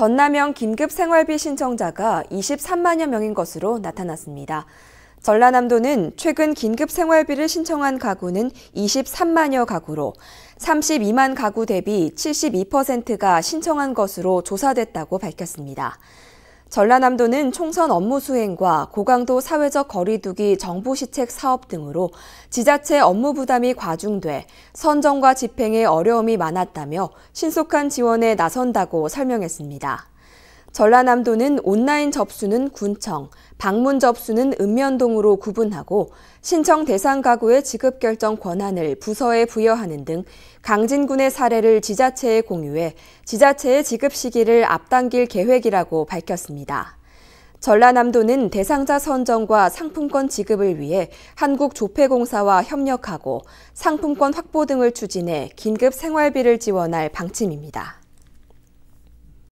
전남형 긴급생활비 신청자가 23만여 명인 것으로 나타났습니다. 전라남도는 최근 긴급생활비를 신청한 가구는 23만여 가구로 32만 가구 대비 72%가 신청한 것으로 조사됐다고 밝혔습니다. 전라남도는 총선 업무 수행과 고강도 사회적 거리두기 정부 시책 사업 등으로 지자체 업무 부담이 과중돼 선정과 집행에 어려움이 많았다며 신속한 지원에 나선다고 설명했습니다. 전라남도는 온라인 접수는 군청, 방문 접수는 읍면동으로 구분하고 신청 대상 가구의 지급 결정 권한을 부서에 부여하는 등 강진군의 사례를 지자체에 공유해 지자체의 지급 시기를 앞당길 계획이라고 밝혔습니다. 전라남도는 대상자 선정과 상품권 지급을 위해 한국조폐공사와 협력하고 상품권 확보 등을 추진해 긴급 생활비를 지원할 방침입니다.